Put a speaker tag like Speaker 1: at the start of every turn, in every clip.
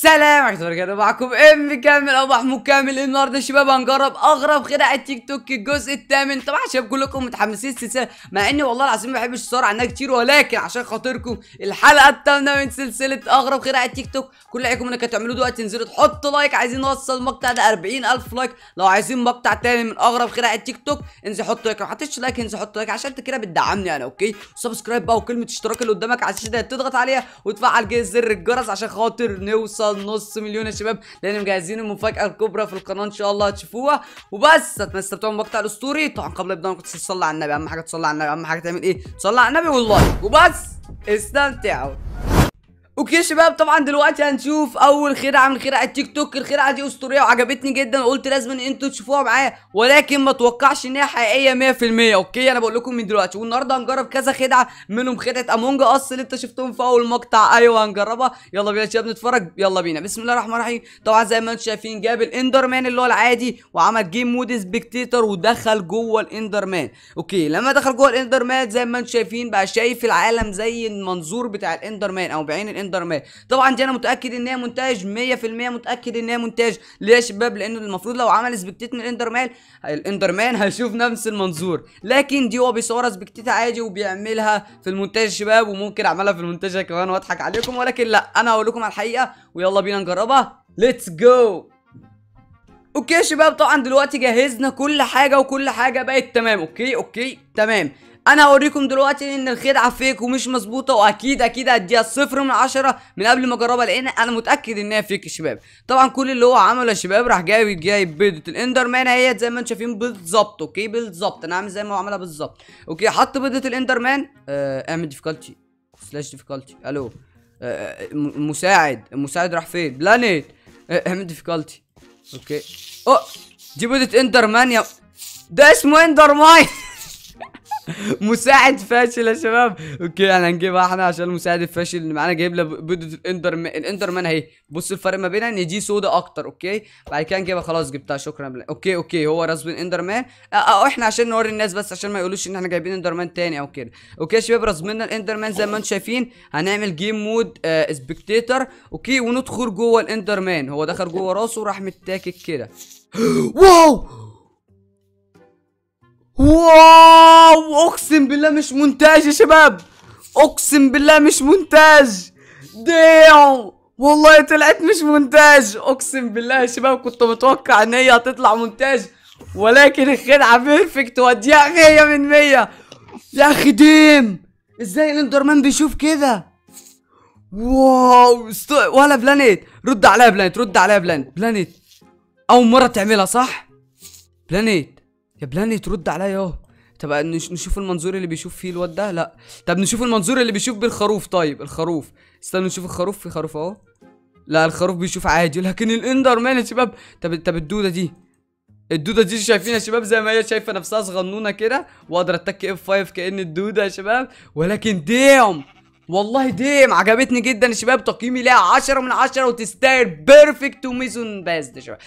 Speaker 1: سلام ورحمة معكم ام كامل او محمود كامل النهارده شباب هنجرب اغرب خدع التيك توك الجزء الثامن طبعا شباب كلكم متحمسين للسلسله مع اني والله العظيم ما بحبش الصور عنها كتير ولكن عشان خاطركم الحلقه الثامنه من سلسله اغرب خدع التيك توك كل عليكم انك هتعملوه دلوقتي تنزلوا تحطوا لايك عايزين نوصل المقطع ده 40000 لايك لو عايزين مقطع تاني من اغرب خدع التيك توك انزل حط لايك لو ما حطيتش لايك انزل حط لايك عشان انت كده بتدعمني انا اوكي سبسكرايب بقى وكلمه اشتراك اللي قدامك عشان تضغط عليها وتفعل زر الجرس عشان خاطر نوصل وصل نص مليون يا شباب لان مجهزين المفاجاه الكبرى في القناه ان شاء الله هتشوفوها وبس اتمنى تستمتعوا بالمقطع الاسطوري طبعا قبل ما كنت تصلي على النبي اهم حاجه تصلي على النبي اهم حاجه تعمل ايه تصلي على النبي والله وبس استمتعوا اوكي يا شباب طبعا دلوقتي هنشوف اول خرعه من خرع التيك توك الخرعه دي اسطوريه وعجبتني جدا وقلت لازم ان انتوا تشوفوها معايا ولكن ما اتوقعش ان هي حقيقيه 100% اوكي انا بقول لكم من دلوقتي والنهارده هنجرب كذا خدعه منهم خدعه امونج اس اللي انتوا شفتهم في اول مقطع ايوه هنجربها يلا بينا يا شباب نتفرج يلا بينا بسم الله الرحمن الرحيم طبعا زي ما انتم شايفين جاب الاندر مان اللي هو العادي وعمل جيم مود سبكتيتور ودخل جوه الاندر مان اوكي لما دخل جوه الاندر مان زي ما انتم شايفين بقى شايف العالم زي المنظور بتاع الاندر مان او بعين مان طبعا دي انا متاكد ان هي مونتاج 100% متاكد ان هي مونتاج ليه يا شباب لان المفروض لو عمل سبكتيت من الاندر مان هيشوف نفس المنظور لكن دي هو بيصورها سبكتيت عادي وبيعملها في المونتاج يا شباب وممكن اعملها في المونتاج كمان واضحك عليكم ولكن لا انا هقول لكم على الحقيقه ويلا بينا نجربها ليتس جو اوكي يا شباب طبعا دلوقتي جهزنا كل حاجه وكل حاجه بقت تمام اوكي اوكي تمام انا هوريكم دلوقتي ان الخدعه فيك ومش مظبوطه واكيد اكيد هديها صفر من عشرة من قبل ما اجربها لان انا متاكد انها فيك يا شباب طبعا كل اللي هو عمله يا شباب راح جاي جايب بيضه الاندر مان اهي زي ما انتم شايفين بالظبط اوكي بالظبط انا نعم، عامل زي ما هو عملها بالظبط اوكي حط بيضه الاندر مان آه اعمل ديفيكالتي سلاش ديفيكالتي الو آه, آه، مساعد المساعد راح فين بلانيت آه، اعمل آه ديفيكالتي اوكي اوه دي بيضه اندر مان يا ده اسمه اندر ماين مساعد فاشل يا شباب اوكي احنا هنجيبها احنا عشان المساعد الفاشل اللي معانا جايب لها بيضه الاندر الاندر مان اهي بص الفرق ما بينها ان دي سودا اكتر اوكي بعد كده نجيبها خلاص جبتها شكرا بلا. اوكي اوكي هو راسبين اندر مان اه اه احنا عشان نوري الناس بس عشان ما يقولوش ان احنا جايبين اندر مان تاني او كده اوكي يا شباب راسبيننا الاندر مان زي ما انتم شايفين هنعمل جيم مود آه سبكتيتر اوكي وندخل جوه الاندر مان هو دخل جوه راسه وراح متاكك كده واو واو اقسم بالله مش مونتاج يا شباب اقسم بالله مش مونتاج ديو والله طلعت مش مونتاج اقسم بالله يا شباب كنت متوقع ان هي هتطلع مونتاج ولكن الخدعه بيرفكت وديها 100 من 100 يا خديم ازاي الاندرمان بيشوف كده واو استو... ولا بلانيت رد عليا بلانيت رد عليا بلانيت بلانيت اول مره تعملها صح بلانيت يا بلاني ترد عليا اهو طب نشوف المنظور اللي بيشوف فيه الواد ده لا طب نشوف المنظور اللي بيشوف بالخروف طيب الخروف استنى نشوف الخروف في خروف اهو لا الخروف بيشوف عادي لكن الاندر مان يا شباب طب طب الدوده دي الدوده دي شايفين يا شباب زي ما هي شايفه نفسها صغنونه كده واقدر اتك اف 5 كان الدوده يا شباب ولكن ديم والله ديم عجبتني جدا يا شباب تقييمي ليها 10 من 10 وتستاهل بيرفكت وميزون باست يا شباب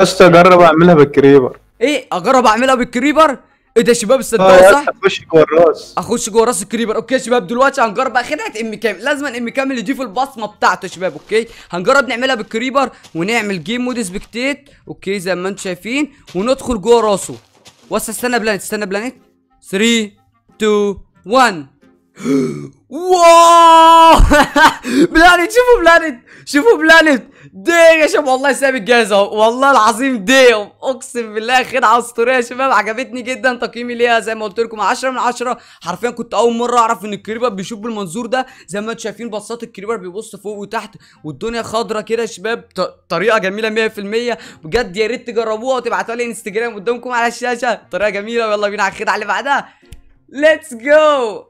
Speaker 1: بس اجرب اعملها بالكريبر ايه اجرب اعملها بالكريبر ايه ده يا شباب صدقوا آه، صح اخش جوه الراس اخش جوه راس الكريبر اوكي يا شباب دلوقتي هنجرب بقى خدعه ام كامل لازم ام كامل يضيف البصمه بتاعته يا شباب اوكي هنجرب نعملها بالكريبر ونعمل جيم مود سبكتيت اوكي زي ما انتم شايفين وندخل جوه راسه بص استنى بلانت استنى بلانت 3 2 1 واو بلانت شوفوا بلانت شوفوا بلانت ديم يا شباب والله سامي الجهاز اهو والله العظيم ديم اقسم بالله خدعه اسطوريه يا شباب عجبتني جدا تقييمي ليها زي ما قلت لكم 10 من 10 حرفيا كنت اول مره اعرف ان الكريبر بيشوف بالمنظور ده زي ما انتم شايفين بصات الكريبر بيبص فوق وتحت والدنيا خضرة كده يا شباب طريقه جميله 100% بجد يا ريت تجربوها وتبعتوها لي انستجرام قدامكم على الشاشه طريقه جميله ويلا بينا على الخدعه اللي بعدها ليتس جو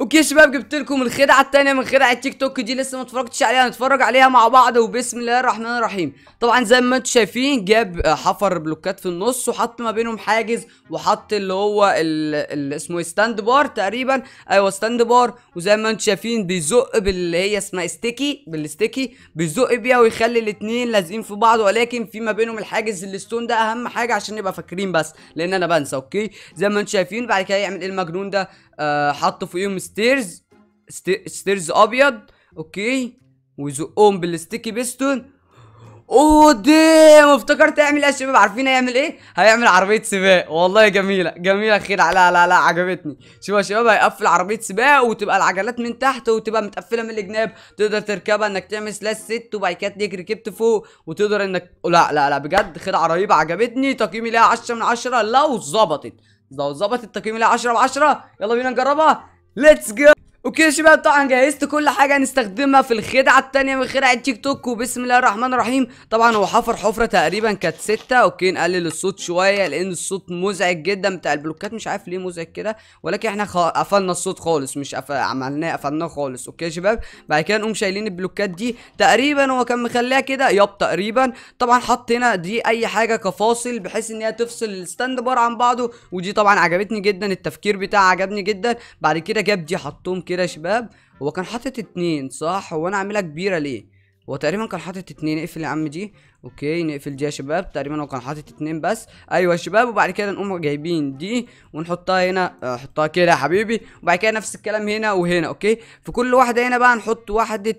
Speaker 1: اوكي يا شباب جبت لكم الخدعه الثانيه من خدع التيك توك دي لسه ما اتفرجتش عليها هنتفرج عليها مع بعض وبسم الله الرحمن الرحيم طبعا زي ما انتم شايفين جاب حفر بلوكات في النص وحط ما بينهم حاجز وحط اللي هو اللي اسمه ستاند إيه، بار تقريبا ايوه ستاند بار وزي ما انتم شايفين بيزق باللي هي اسمها ستيكي بالستيكي بيزق بيها ويخلي الاثنين لازقين في بعض ولكن في ما بينهم الحاجز الستون ده اهم حاجه عشان نبقى فاكرين بس لان انا بنسى اوكي زي ما انتم شايفين بعد كده يعمل ايه المجنون ده آه، حطوا فوقيهم ستيرز ستيرز ابيض اوكي وزقهم بالستيكي بيستون اوه دام افتكرت هيعمل ايه يا شباب عارفين هيعمل ايه؟ هيعمل عربيه سباق والله جميله جميله خير لا لا لا عجبتني شوفوا يا شباب هيقفل عربيه سباق وتبقى العجلات من تحت وتبقى متقفله من الجناب تقدر تركبها انك تعمل سلاس ست وبعد كده تجري كبت فوق وتقدر انك لا لا لا بجد خدعة رهيبه عجبتني تقييمي ليها 10 من 10 لو ظبطت لو ظبط التقييم الى 10 و 10 يلا بينا نجربها ليتس جو اوكي شباب طبعا جهزت كل حاجه هنستخدمها في الخدعه الثانيه من خدعه تيك توك وبسم الله الرحمن الرحيم طبعا هو حفر حفره تقريبا كانت ستة اوكي نقلل الصوت شويه لان الصوت مزعج جدا بتاع البلوكات مش عارف ليه مزعج كده ولكن احنا خ... قفلنا الصوت خالص مش عملناه قفلناه خالص اوكي يا شباب بعد كده نقوم شايلين البلوكات دي تقريبا هو كان مخليها كده ياب تقريبا طبعا حط هنا دي اي حاجه كفاصل بحيث ان هي تفصل الستاند بار عن بعضه ودي طبعا عجبتني جدا التفكير بتاعها عجبني جدا بعد كده جاب دي حطهم كده كتير يا شباب هو كان حاطط اتنين صح هو انا عاملها كبيرة ليه هو تقريبا كان حاطط اتنين اقفل يا عم دي اوكي نقفل دي يا شباب تقريبا هو كان حاطط اتنين بس ايوه يا شباب وبعد كده نقوم جايبين دي ونحطها هنا آه، حطها كده يا حبيبي وبعد كده نفس الكلام هنا وهنا اوكي في كل واحده هنا بقى نحط واحده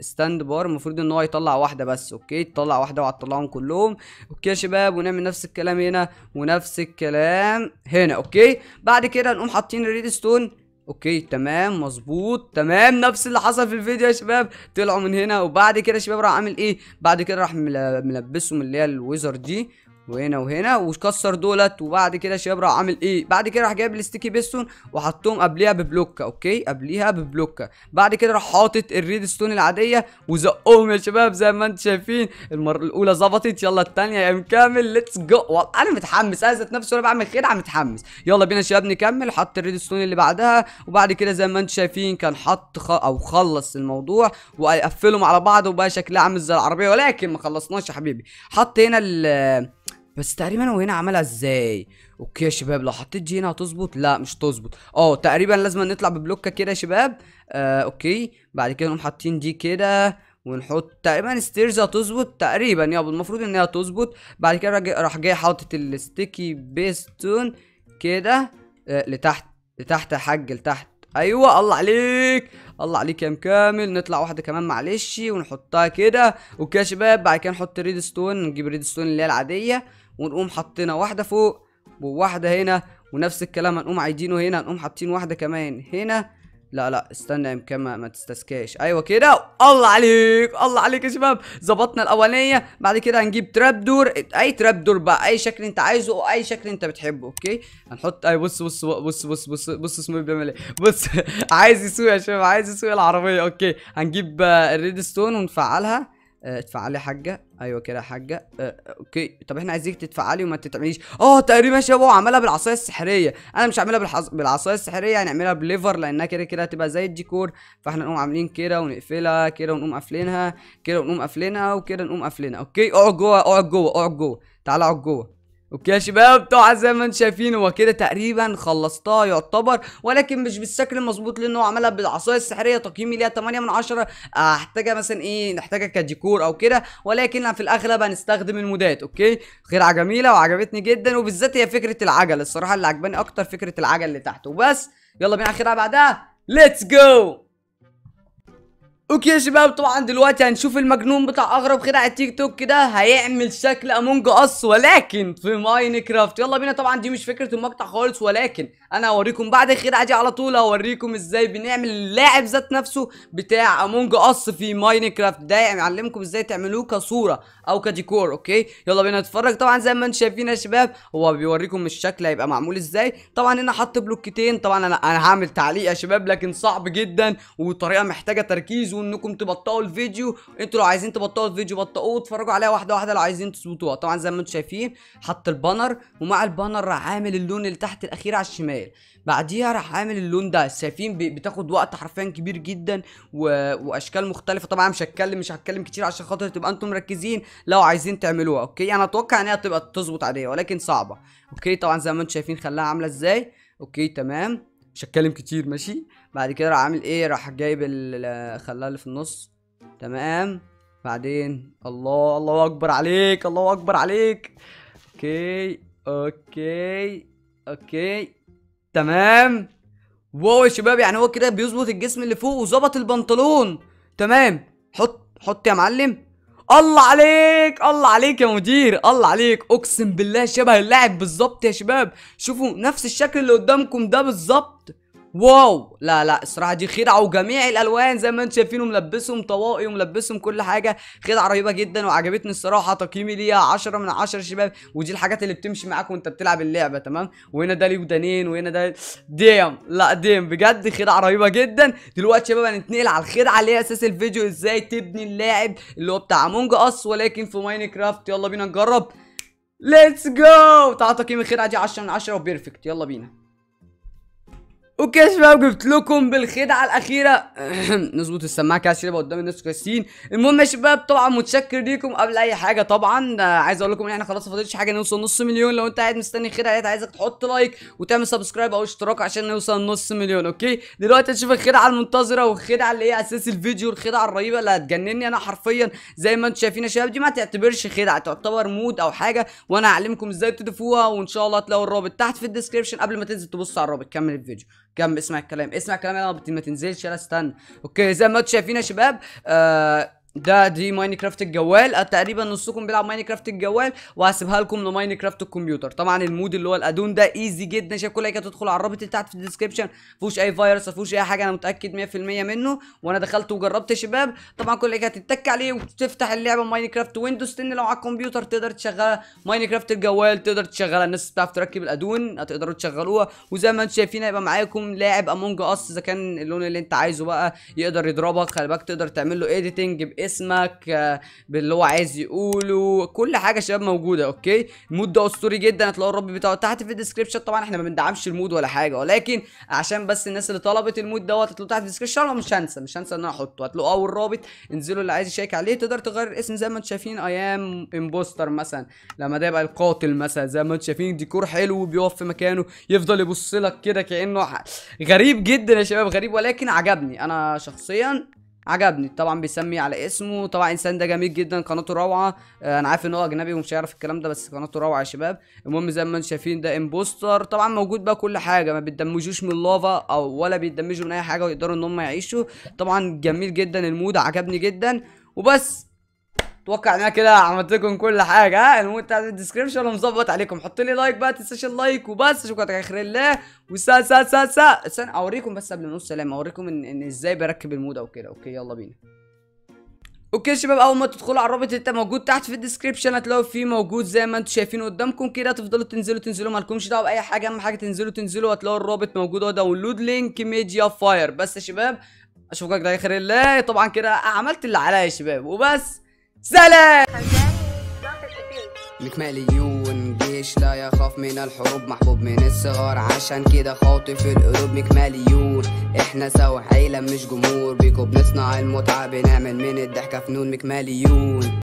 Speaker 1: ستاند آه، بار المفروض ان هو يطلع واحده بس اوكي تطلع واحده وهتطلعهم كلهم اوكي يا شباب ونعمل نفس الكلام هنا ونفس الكلام هنا اوكي بعد كده نقوم حاطين الريد ستون اوكي تمام مظبوط تمام نفس اللي حصل في الفيديو يا شباب طلعوا من هنا وبعد كده يا شباب راح عامل ايه بعد كده راح ملبسهم اللي هي الويزر دي وهنا وهنا وكسر دولت وبعد كده شباب راح عامل ايه بعد كده راح جايب الستيكي بيستون وحطهم قبليها ببلوكه اوكي قبليها ببلوكه بعد كده راح حاطط الريد ستون العاديه وزقهم يا شباب زي ما انتم شايفين المره الاولى ظبطت يلا الثانيه يا مكمل ليتس جو والله انا متحمس انا ذات نفسي وانا بعمل خدعه متحمس يلا بينا يا شباب نكمل حط الريد ستون اللي بعدها وبعد كده زي ما انتم شايفين كان حط خ... او خلص الموضوع وقفلهم على بعض وبقى شكلها عامل زي العربيه ولكن ما خلصناش يا حبيبي حط هنا ال بس تقريبا هو هنا عملها ازاي اوكي يا شباب لو حطيت جي هنا هتظبط لا مش تظبط اه تقريبا لازم نطلع ببلوكه كده يا شباب آه اوكي بعد كده نقوم حاطين دي كده ونحط تقريبا ستيرز هتظبط تقريبا يابا المفروض ان هي هتظبط بعد كده راح جاي حاطط الستيكي بيستون كده آه لتحت لتحت يا حاج لتحت ايوه الله عليك الله عليك يا مكامل نطلع واحده كمان معلش ونحطها كده اوكي يا شباب بعد كده نحط ريد ستون نجيب ريد ستون اللي هي العاديه ونقوم حطينا واحدة فوق وواحدة هنا ونفس الكلام هنقوم عايدينه هنا هنقوم حاطين واحدة كمان هنا لا لا استنى يا مكما ما تستسكاش ايوه كده الله عليك الله عليك يا شباب ظبطنا الاولانيه بعد كده هنجيب تراب دور اي تراب دور بقى اي شكل انت عايزه او اي شكل انت بتحبه اوكي هنحط اي بص بص بص بص بص بص اسمه إيه بيعمل ايه بص عايز يسوق يا شباب عايز يسوق العربيه اوكي هنجيب الريد ستون ونفعلها تفعلي آه، يا حاجه ايوه كده يا حاجه آه،, اه اوكي طب احنا عايزينك تتفعلي وما تتعمليش اه تقريبا يا شباب عملها بالعصايه السحريه انا مش هعملها بالحص... بالعصايه السحريه هنعملها يعني بليفر لانها كده كده هتبقى زي الديكور فاحنا نقوم عاملين كده ونقفلها كده ونقوم قافلينها كده ونقوم قافلينها وكده نقوم قافلينها اوكي اقعد جوه اقعد جوه اقعد جوه تعالى اقعد جوه اوكي يا شباب بتوع زي ما انتم شايفين هو كده تقريبا خلصتها يعتبر ولكن مش بالشكل المظبوط لانه عملها بالعصايه السحريه تقييمي ليها 8 من 10 احتاجها آه، مثلا ايه نحتاجها كديكور او كده ولكن في الاغلب هنستخدم المودات اوكي خيرعه جميله وعجبتني جدا وبالذات هي فكره العجل الصراحه اللي عجباني اكتر فكره العجل اللي تحت وبس يلا بينا على بعدها ليتس جو اوكي يا شباب طبعا دلوقتي هنشوف المجنون بتاع اغرب خدع التيك توك كده هيعمل شكل امونج اس ولكن في ماين كرافت يلا بينا طبعا دي مش فكره المقطع خالص ولكن انا هوريكم بعد الخدعه دي على طول هوريكم ازاي بنعمل اللاعب ذات نفسه بتاع امونج اس في ماين كرافت ده يعني يعلمكم ازاي تعملوه كصوره او كديكور اوكي يلا بينا نتفرج طبعا زي ما انتم شايفين يا شباب هو بيوريكم الشكل هيبقى معمول ازاي طبعا هنا حط بلوكتين طبعا انا هعمل تعليق يا شباب لكن صعب جدا وطريقه محتاجه تركيز تنسوا انكم تبطئوا الفيديو انتوا لو عايزين تبطئوا الفيديو بطئوه اتفرجوا عليها واحده واحده لو عايزين تظبطوها طبعا زي ما انتم شايفين حط البانر ومع البانر راح عامل اللون اللي تحت الاخير على الشمال بعديها راح عامل اللون ده شايفين بتاخد وقت حرفيا كبير جدا و... واشكال مختلفه طبعا مش هتكلم مش هتكلم كتير عشان خاطر تبقى انتم مركزين لو عايزين تعملوها اوكي انا يعني اتوقع ان هي هتبقى تظبط عاديه ولكن صعبه اوكي طبعا زي ما انتم شايفين خلاها عامله ازاي اوكي تمام مش هتكلم كتير ماشي بعد كده راح عامل ايه راح جايب الخلال اللي في النص تمام بعدين الله الله اكبر عليك الله اكبر عليك اوكي اوكي اوكي تمام واو يا شباب يعني هو كده بيظبط الجسم اللي فوق وظبط البنطلون تمام حط حط يا معلم الله عليك الله عليك يا مدير الله عليك اقسم بالله شبه اللاعب بالظبط يا شباب شوفوا نفس الشكل اللي قدامكم ده بالظبط واو لا لا الصراحه دي خدعه وجميع الالوان زي ما انتم شايفين ملبسهم طواقي وملبسهم كل حاجه خدعه رهيبه جدا وعجبتني الصراحه تقييمي ليها 10 من 10 شباب ودي الحاجات اللي بتمشي معاك وانت بتلعب اللعبه تمام وهنا ده ليه ودانين وهنا ده ديم لا ديم بجد خدعه رهيبه جدا دلوقتي شباب هنتنقل على الخدعه اللي هي اساس الفيديو ازاي تبني اللاعب اللي هو بتاع مونج اس ولكن في ماينكرافت يلا بينا نجرب ليتس جو تعال تقييم الخدعه دي 10 من 10 وبيرفكت يلا بينا اوكي يا شباب جبت لكم بالخدعه الاخيره نظبط السماعه كده عشان يبقى قدام الناس كويسين المهم يا شباب طبعا متشكر ليكم قبل اي حاجه طبعا عايز اقول لكم ان احنا خلاص ما فاضلش حاجه نوصل نص مليون لو انت قاعد مستني الخدعه ديت عايزك تحط لايك وتعمل سبسكرايب او اشتراك عشان نوصل نص مليون اوكي دلوقتي هتشوف الخدعه المنتظره والخدعه اللي هي اساس الفيديو الخدعه الرهيبه اللي هتجنني انا حرفيا زي ما انتم شايفين يا شباب دي ما تعتبرش خدعه تعتبر مود او حاجه وانا هعلمكم ازاي تضيفوها وان شاء الله هتلاقوا الرابط تحت في الديسكربشن قبل ما تنزل تبص على الرابط كمل الفيديو كم اسمع الكلام اسمع الكلام رب ما تنزلش يلا استنى اوكي زي ما انتم شايفين يا شباب آه ده دي ماينكرافت الجوال أه، تقريبا نصكم بيلعب ماينكرافت الجوال وهسيبها لكم لماينكرافت الكمبيوتر طبعا المود اللي هو الادون ده ايزي جدا شايف كل حاجه تدخل على الرابط اللي تحت في الديسكربشن مفيهوش اي فيروس مفيهوش اي حاجه انا متاكد 100% منه وانا دخلت وجربت يا شباب طبعا كل حاجه هتتك عليه وتفتح اللعبه ماينكرافت ويندوز 10 لو على الكمبيوتر تقدر تشغلها ماينكرافت الجوال تقدر تشغلها الناس بتعرف تركب الادون هتقدروا تشغلوها وزي ما انتم شايفين هيبقى معاكم لاعب امونج اس اذا كان اللون اللي انت عايزه بقى يقدر يضربك خلي بالك تقدر تعمل له ايديتنج اسمك آه، باللي هو عايز يقوله كل حاجه شباب موجوده اوكي المود ده اسطوري جدا هتلاقوا الرابط بتاعه تحت في الديسكربشن طبعا احنا ما بندعمش المود ولا حاجه ولكن عشان بس الناس اللي طلبت المود دوت هتلاقوه تحت في الديسكربشن مش هنسى مش هنسى ان انا احطه هتلاقوا اول رابط انزلوا اللي عايز يشيك عليه تقدر تغير الاسم زي ما انتم شايفين ايام امبوستر مثلا لما ده يبقى القاتل مثلا زي ما انتم شايفين ديكور حلو وبيقف في مكانه يفضل يبص لك كده كانه غريب جدا يا شباب غريب ولكن عجبني انا شخصيا عجبني طبعا بيسمي على اسمه طبعا انسان ده جميل جدا قناته روعه آه، انا عارف ان هو اجنبي ومش هيعرف الكلام ده بس قناته روعه يا شباب المهم زي ما انتم شايفين ده امبوستر طبعا موجود بقى كل حاجه ما بيتدمجوش من اللافا او ولا بيتدمجوا من اي حاجه ويقدروا ان هم يعيشوا طبعا جميل جدا المود عجبني جدا وبس اتوقع ان انا كده عملت لكم كل حاجه ها الموت بتاع الديسكربشن ومظبط مظبط عليكم حط لي لايك بقى تنساش اللايك وبس اشوفكم على خير الله وسا سا سا سا استنى اوريكم بس قبل ما نقول سلام اوريكم ان, إن ازاي بركب المود او كده اوكي يلا بينا اوكي شباب اول ما تدخلوا على الرابط انت موجود تحت في الديسكربشن هتلاقوا فيه موجود زي ما انتم شايفين قدامكم كده تفضلوا تنزلوا تنزلوا مالكمش دعوه باي حاجه اهم حاجه تنزلوا تنزلوا هتلاقوا الرابط موجود اهو داونلود لينك ميديا فاير بس يا شباب اشوفك على خير الله طبعا كده عملت اللي عليا يا شباب وبس سلام لك مليون جيش لا يخاف من الحروب محبوب من الصغار عشان كده خاطي في القلوب ميك مليون احنا سوا عيلة مش جمهور بيكو بنصنع المتعة بنعمل من الضحكة فنون ميك مليون